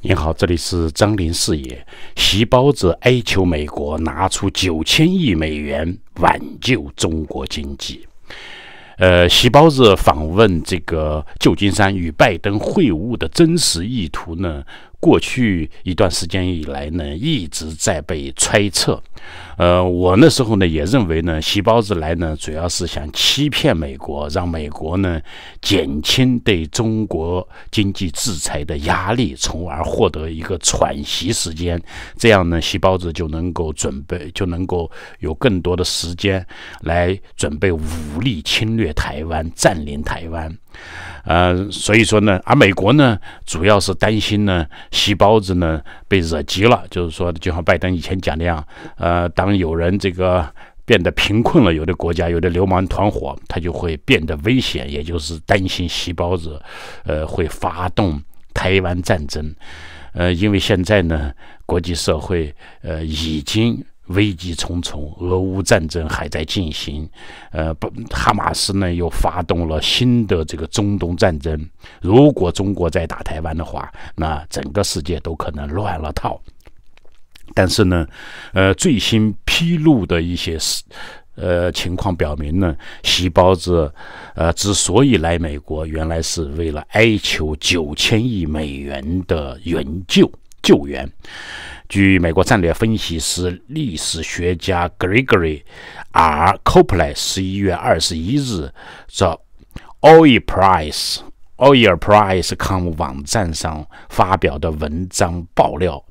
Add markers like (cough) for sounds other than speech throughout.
你好，这里是张林视野。习包子哀求美国拿出九千亿美元挽救中国经济。呃，习包子访问这个旧金山与拜登会晤的真实意图呢？过去一段时间以来呢，一直在被揣测。呃，我那时候呢也认为呢，细包子来呢，主要是想欺骗美国，让美国呢减轻对中国经济制裁的压力，从而获得一个喘息时间。这样呢，细包子就能够准备，就能够有更多的时间来准备武力侵略台湾、占领台湾。呃，所以说呢，而美国呢，主要是担心呢，细包子呢被惹急了，就是说，就像拜登以前讲那样，呃，当。有人这个变得贫困了，有的国家，有的流氓团伙，他就会变得危险，也就是担心细胞子，呃，会发动台湾战争，呃，因为现在呢，国际社会呃已经危机重重，俄乌战争还在进行，呃，不，哈马斯呢又发动了新的这个中东战争，如果中国再打台湾的话，那整个世界都可能乱了套。但是呢，呃，最新披露的一些呃情况表明呢，细胞子呃之所以来美国，原来是为了哀求九千亿美元的援救救援。据美国战略分析师、历史学家 Gregory R. c o p l a y 十一月二十一日在 o i l p r i c e o i l p r i c e c o m 网站上发表的文章爆料。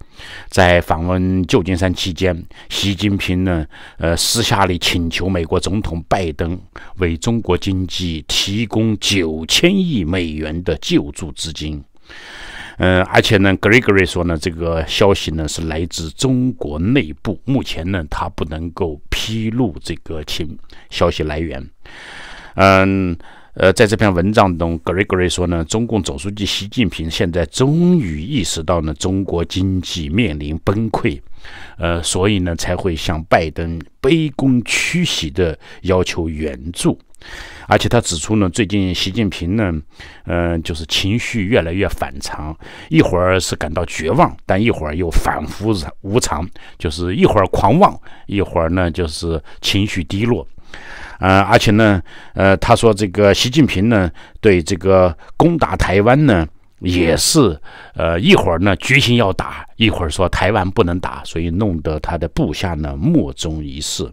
在访问旧金山期间，习近平呢，呃，私下里请求美国总统拜登为中国经济提供九千亿美元的救助资金。嗯，而且呢，格雷格瑞说呢，这个消息呢是来自中国内部，目前呢他不能够披露这个情消息来源。嗯。呃，在这篇文章中，Gregory 说呢，中共总书记习近平现在终于意识到呢，中国经济面临崩溃，呃，所以呢，才会向拜登卑躬屈膝的要求援助，而且他指出呢，最近习近平呢，嗯，就是情绪越来越反常，一会儿是感到绝望，但一会儿又反复无常，就是一会儿狂妄，一会儿呢，就是情绪低落。呃，而且呢，呃，他说这个习近平呢，对这个攻打台湾呢，也是呃一会儿呢决心要打，一会儿说台湾不能打，所以弄得他的部下呢莫衷一是。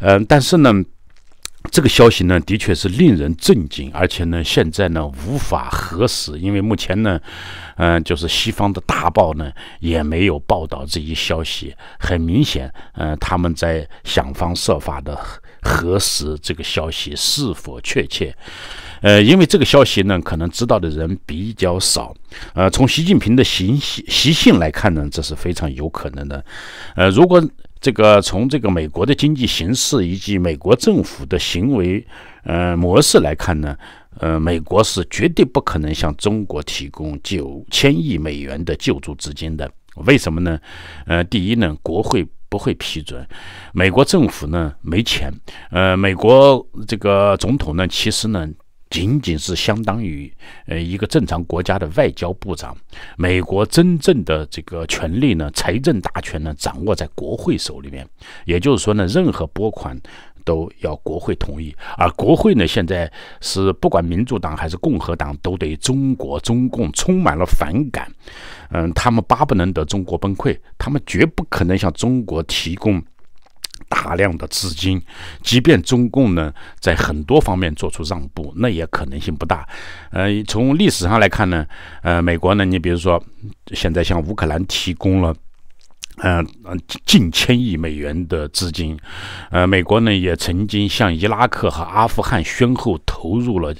嗯，但是呢，这个消息呢，的确是令人震惊，而且呢，现在呢无法核实，因为目前呢，嗯，就是西方的大报呢也没有报道这一消息，很明显，嗯，他们在想方设法的。核实这个消息是否确切，呃，因为这个消息呢，可能知道的人比较少。呃，从习近平的习习性来看呢，这是非常有可能的。呃，如果这个从这个美国的经济形势以及美国政府的行为，呃，模式来看呢，呃，美国是绝对不可能向中国提供九千亿美元的救助资金的。为什么呢？呃，第一呢，国会。不会批准。美国政府呢没钱。呃，美国这个总统呢，其实呢仅仅是相当于呃一个正常国家的外交部长。美国真正的这个权力呢，财政大权呢掌握在国会手里面。也就是说呢，任何拨款。都要国会同意，而国会呢，现在是不管民主党还是共和党，都对中国中共充满了反感。嗯，他们巴不能得中国崩溃，他们绝不可能向中国提供大量的资金。即便中共呢，在很多方面做出让步，那也可能性不大。呃，从历史上来看呢，呃，美国呢，你比如说，现在向乌克兰提供了。嗯嗯，近千亿美元的资金，呃，美国呢也曾经向伊拉克和阿富汗先后投入了，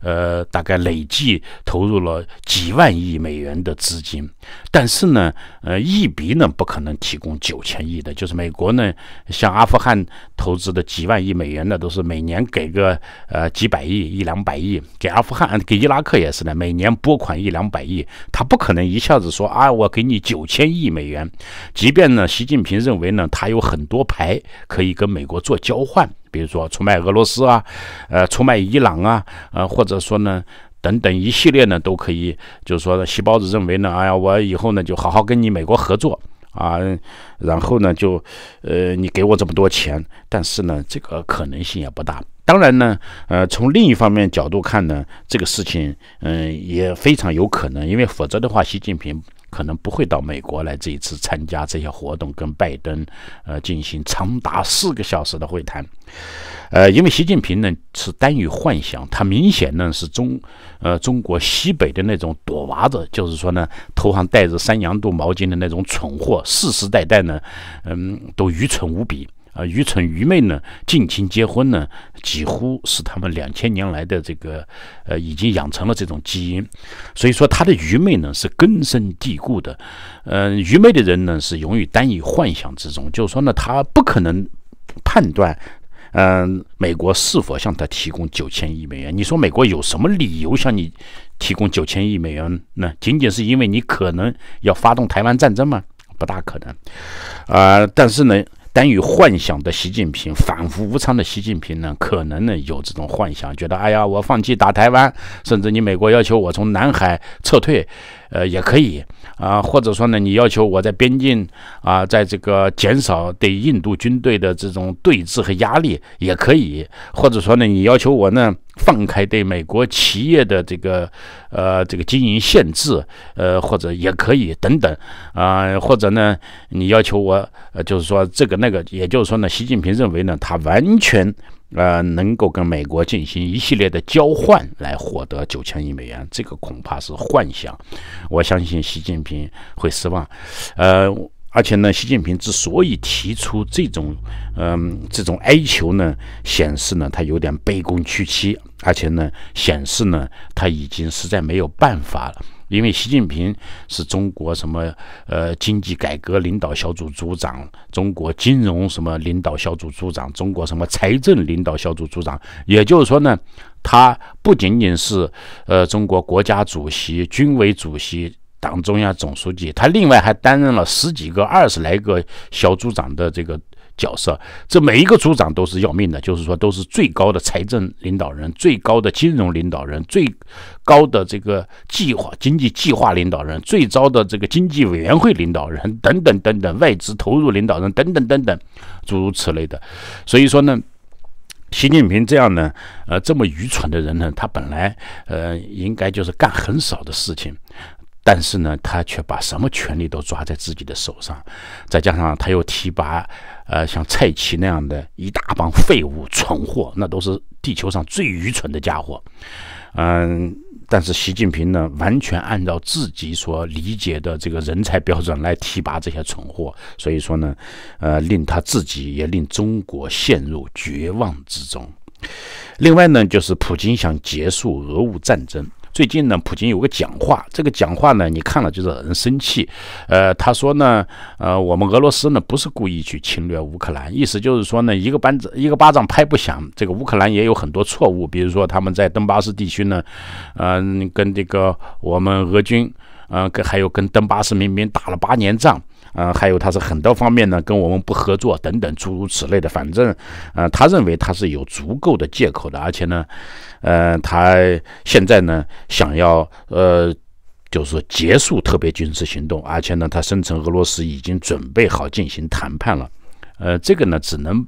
呃，大概累计投入了几万亿美元的资金，但是呢，呃，一笔呢不可能提供九千亿的，就是美国呢向阿富汗投资的几万亿美元呢，都是每年给个呃几百亿一两百亿，给阿富汗给伊拉克也是的，每年拨款一两百亿，他不可能一下子说啊，我给你九千亿美元。即便呢，习近平认为呢，他有很多牌可以跟美国做交换，比如说出卖俄罗斯啊，呃，出卖伊朗啊，呃，或者说呢，等等一系列呢都可以，就是说，细包子认为呢，哎呀，我以后呢就好好跟你美国合作啊，然后呢就，呃，你给我这么多钱，但是呢，这个可能性也不大。当然呢，呃，从另一方面角度看呢，这个事情，嗯，也非常有可能，因为否则的话，习近平。可能不会到美国来这一次参加这些活动，跟拜登，呃，进行长达四个小时的会谈，呃，因为习近平呢是耽于幻想，他明显呢是中，呃，中国西北的那种躲娃子，就是说呢头上戴着山羊肚毛巾的那种蠢货，世世代代呢，嗯，都愚蠢无比。啊，愚蠢愚昧呢，近亲结婚呢，几乎是他们两千年来的这个，呃，已经养成了这种基因，所以说他的愚昧呢是根深蒂固的，嗯，愚昧的人呢是容易单以幻想之中，就是说呢，他不可能判断，嗯，美国是否向他提供九千亿美元？你说美国有什么理由向你提供九千亿美元呢？仅仅是因为你可能要发动台湾战争吗？不大可能，啊，但是呢？单于幻想的习近平，反复无常的习近平呢，可能呢有这种幻想，觉得哎呀，我放弃打台湾，甚至你美国要求我从南海撤退，呃，也可以啊，或者说呢，你要求我在边境啊，在这个减少对印度军队的这种对峙和压力也可以，或者说呢，你要求我呢。放开对美国企业的这个，呃，这个经营限制，呃，或者也可以等等，啊，或者呢，你要求我，呃就是说这个那个，也就是说呢，习近平认为呢，他完全，呃，能够跟美国进行一系列的交换来获得九千亿美元，这个恐怕是幻想，我相信习近平会失望，呃。而且呢，习近平之所以提出这种，嗯，这种哀求呢，显示呢，他有点卑躬屈膝，而且呢，显示呢，他已经实在没有办法了。因为习近平是中国什么，呃，经济改革领导小组组长，中国金融什么领导小组组长，中国什么财政领导小组组长。也就是说呢，他不仅仅是，呃，中国国家主席、军委主席。党中央总书记，他另外还担任了十几个、二十来个小组长的这个角色。这每一个组长都是要命的，就是说，都是最高的财政领导人、最高的金融领导人、最高的这个计划经济计划领导人、最高的这个经济委员会领导人等等等等、外资投入领导人等等等等，诸如此类的。所以说呢，习近平这样呢，呃，这么愚蠢的人呢，他本来呃应该就是干很少的事情。但是呢，他却把什么权力都抓在自己的手上，再加上他又提拔，呃，像蔡奇那样的一大帮废物蠢货，那都是地球上最愚蠢的家伙。嗯，但是习近平呢，完全按照自己所理解的这个人才标准来提拔这些蠢货，所以说呢，呃，令他自己也令中国陷入绝望之中。另外呢，就是普京想结束俄乌战争。最近呢，普京有个讲话，这个讲话呢，你看了就惹人生气。呃，他说呢，呃，我们俄罗斯呢不是故意去侵略乌克兰，意思就是说呢，一个班子一个巴掌拍不响，这个乌克兰也有很多错误，比如说他们在登巴斯地区呢，嗯，跟这个我们俄军，嗯，跟还有跟登巴斯民兵打了八年仗。呃，还有他是很多方面呢，跟我们不合作等等诸如此类的。反正，呃，他认为他是有足够的借口的，而且呢，呃，他现在呢想要呃，就是说结束特别军事行动，而且呢，他声称俄罗斯已经准备好进行谈判了。呃，这个呢，只能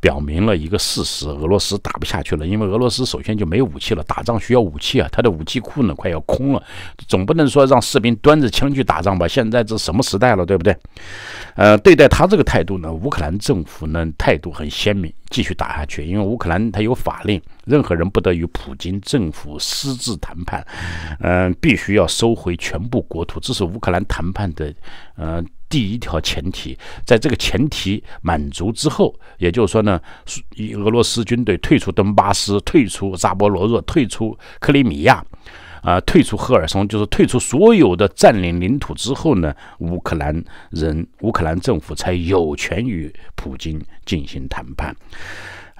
表明了一个事实：俄罗斯打不下去了，因为俄罗斯首先就没武器了，打仗需要武器啊，他的武器库呢快要空了，总不能说让士兵端着枪去打仗吧？现在这什么时代了，对不对？呃，对待他这个态度呢，乌克兰政府呢态度很鲜明，继续打下去，因为乌克兰他有法令，任何人不得与普京政府私自谈判，嗯，必须要收回全部国土，这是乌克兰谈判的，呃。第一条前提，在这个前提满足之后，也就是说呢，俄罗斯军队退出顿巴斯、退出扎波罗热、退出克里米亚，啊，退出赫尔松，就是退出所有的占领领土之后呢，乌克兰人、乌克兰政府才有权与普京进行谈判。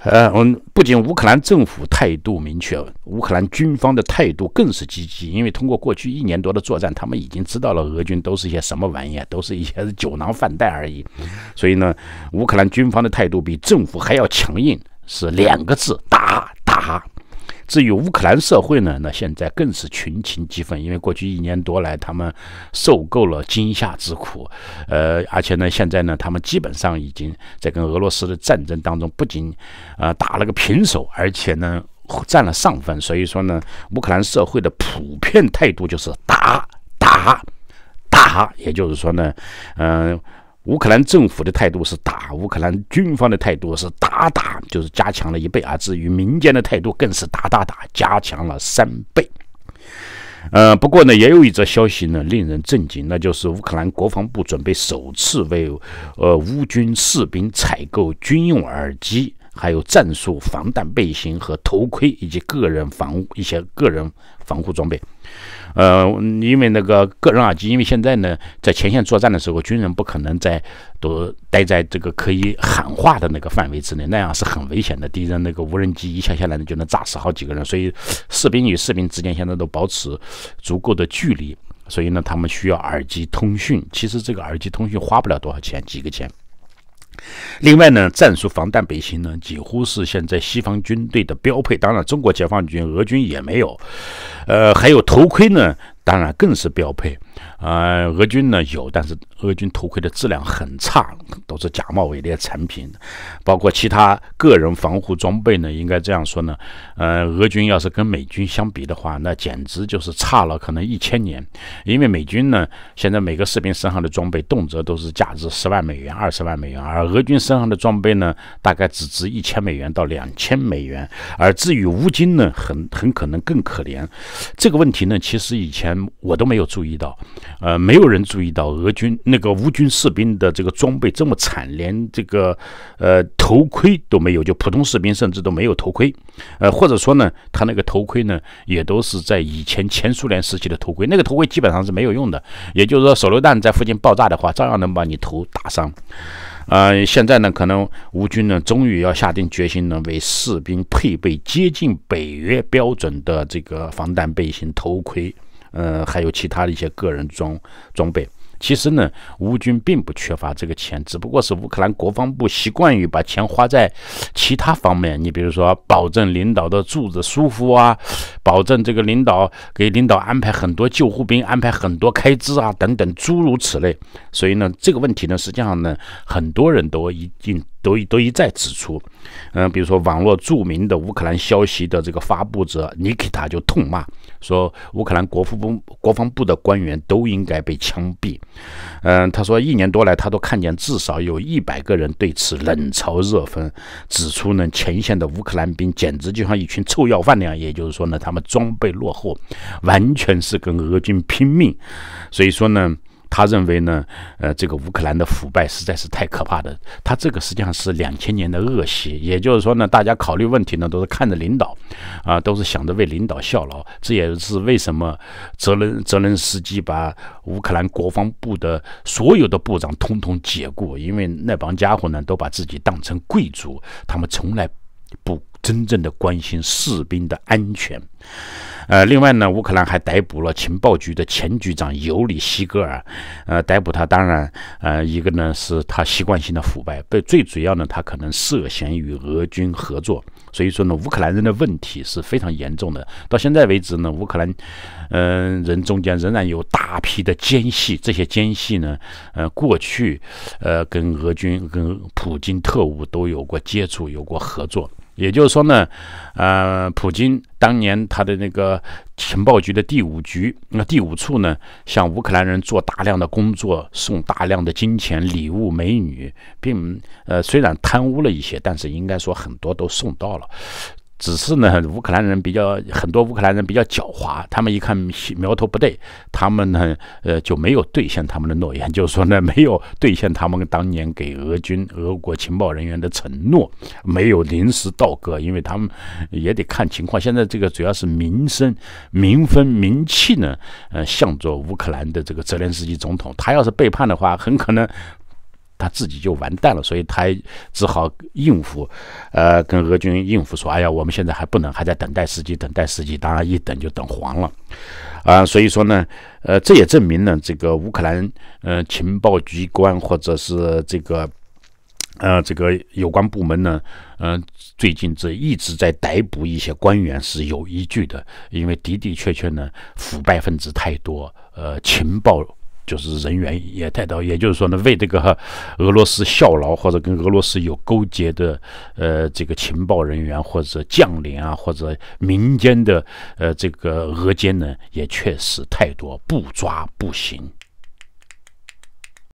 呃，我们不仅乌克兰政府态度明确，乌克兰军方的态度更是积极。因为通过过去一年多的作战，他们已经知道了俄军都是一些什么玩意，都是一些 (laughs) 酒囊饭袋而已。所以呢，乌克兰军方的态度比政府还要强硬，是两个字：打打。至于乌克兰社会呢？那现在更是群情激愤，因为过去一年多来，他们受够了惊吓之苦，呃，而且呢，现在呢，他们基本上已经在跟俄罗斯的战争当中，不仅啊打了个平手，而且呢占了上风。所以说呢，乌克兰社会的普遍态度就是打打打，也就是说呢，嗯。乌克兰政府的态度是打，乌克兰军方的态度是打打，就是加强了一倍啊！至于民间的态度，更是打打打，加强了三倍。呃，不过呢，也有一则消息呢，令人震惊，那就是乌克兰国防部准备首次为，呃，乌军士兵采购军用耳机。还有战术防弹背心和头盔，以及个人防一些个人防护装备。呃，因为那个个人耳机，因为现在呢，在前线作战的时候，军人不可能在都待在这个可以喊话的那个范围之内，那样是很危险的。敌人那个无人机一下下来，呢，就能炸死好几个人。所以，士兵与士兵之间现在都保持足够的距离，所以呢，他们需要耳机通讯。其实这个耳机通讯花不了多少钱，几个钱。另外呢，战术防弹背心呢，几乎是现在西方军队的标配。当然，中国解放军、俄军也没有。呃，还有头盔呢，当然更是标配。呃，俄军呢有，但是俄军头盔的质量很差，都是假冒伪劣产品，包括其他个人防护装备呢。应该这样说呢，呃，俄军要是跟美军相比的话，那简直就是差了可能一千年。因为美军呢，现在每个士兵身上的装备动辄都是价值十万美元、二十万美元，而俄军身上的装备呢，大概只值一千美元到两千美元。而至于乌军呢，很很可能更可怜。这个问题呢，其实以前我都没有注意到。呃，没有人注意到俄军那个乌军士兵的这个装备这么惨，连这个呃头盔都没有，就普通士兵甚至都没有头盔，呃，或者说呢，他那个头盔呢也都是在以前前苏联时期的头盔，那个头盔基本上是没有用的，也就是说手榴弹在附近爆炸的话，照样能把你头打伤。呃，现在呢，可能乌军呢终于要下定决心呢，为士兵配备接近北约标准的这个防弹背心、头盔。呃，还有其他的一些个人装装备。其实呢，乌军并不缺乏这个钱，只不过是乌克兰国防部习惯于把钱花在其他方面。你比如说，保证领导的住着舒服啊，保证这个领导给领导安排很多救护兵，安排很多开支啊，等等诸如此类。所以呢，这个问题呢，实际上呢，很多人都一定都都一再指出。嗯，比如说网络著名的乌克兰消息的这个发布者，你给他就痛骂。说乌克兰国防部国防部的官员都应该被枪毙。嗯，他说一年多来，他都看见至少有一百个人对此冷嘲热讽，指出呢，前线的乌克兰兵简直就像一群臭要饭的。也就是说呢，他们装备落后，完全是跟俄军拼命。所以说呢。他认为呢，呃，这个乌克兰的腐败实在是太可怕的。他这个实际上是两千年的恶习，也就是说呢，大家考虑问题呢都是看着领导，啊，都是想着为领导效劳。这也是为什么泽伦泽伦斯基把乌克兰国防部的所有的部长统统解雇，因为那帮家伙呢都把自己当成贵族，他们从来不。真正的关心士兵的安全，呃，另外呢，乌克兰还逮捕了情报局的前局长尤里西格尔，呃，逮捕他当然，呃，一个呢是他习惯性的腐败，被最主要呢，他可能涉嫌与俄军合作。所以说呢，乌克兰人的问题是非常严重的。到现在为止呢，乌克兰，嗯，人中间仍然有大批的奸细，这些奸细呢，呃，过去，呃，跟俄军、跟普京特务都有过接触，有过合作。也就是说呢，呃，普京当年他的那个情报局的第五局，那第五处呢，向乌克兰人做大量的工作，送大量的金钱、礼物、美女，并呃，虽然贪污了一些，但是应该说很多都送到了。只是呢，乌克兰人比较很多，乌克兰人比较狡猾。他们一看苗头不对，他们呢，呃，就没有兑现他们的诺言，就是说呢，没有兑现他们当年给俄军、俄国情报人员的承诺，没有临时倒戈，因为他们也得看情况。现在这个主要是民生、民风、民气呢，呃，向着乌克兰的这个泽连斯基总统，他要是背叛的话，很可能。他自己就完蛋了，所以他只好应付，呃，跟俄军应付说：“哎呀，我们现在还不能，还在等待时机，等待时机。当然，一等就等黄了，啊，所以说呢，呃，这也证明呢，这个乌克兰，呃，情报机关或者是这个，呃，这个有关部门呢，嗯，最近这一直在逮捕一些官员是有依据的，因为的的确确呢，腐败分子太多，呃，情报。”就是人员也太多，也就是说呢，为这个俄罗斯效劳或者跟俄罗斯有勾结的呃这个情报人员或者将领啊，或者民间的呃这个俄奸呢，也确实太多，不抓不行。